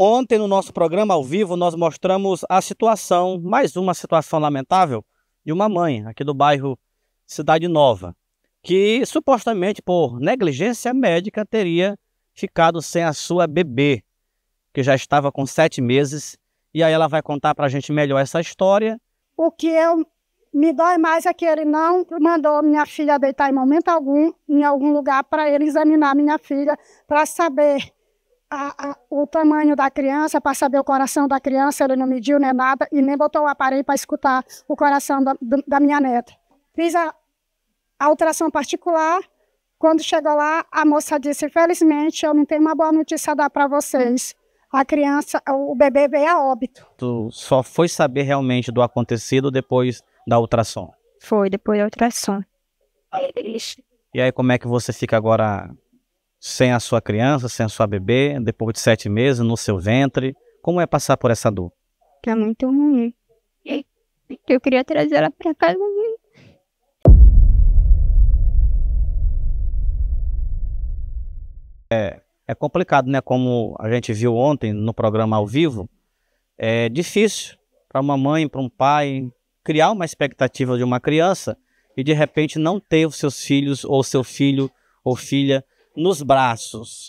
Ontem, no nosso programa ao vivo, nós mostramos a situação, mais uma situação lamentável, de uma mãe aqui do bairro Cidade Nova, que supostamente por negligência médica teria ficado sem a sua bebê, que já estava com sete meses. E aí ela vai contar para a gente melhor essa história. O que eu me dói mais é que ele não mandou minha filha deitar em momento algum em algum lugar para ele examinar minha filha, para saber a, a, o tamanho da criança, para saber o coração da criança, ele não mediu nem né, nada e nem botou o aparelho para escutar o coração da, da minha neta. Fiz a, a ultrassom particular. Quando chegou lá, a moça disse: Infelizmente, eu não tenho uma boa notícia a dar para vocês. A criança, o bebê veio a óbito. Tu só foi saber realmente do acontecido depois da ultrassom? Foi, depois da ultrassom. E aí, como é que você fica agora sem a sua criança, sem a sua bebê, depois de sete meses no seu ventre? Como é passar por essa dor? é muito ruim. Eu queria trazer ela para casa É, é complicado, né? Como a gente viu ontem no programa ao vivo, é difícil para uma mãe, para um pai, criar uma expectativa de uma criança e de repente não ter os seus filhos ou seu filho ou filha nos braços.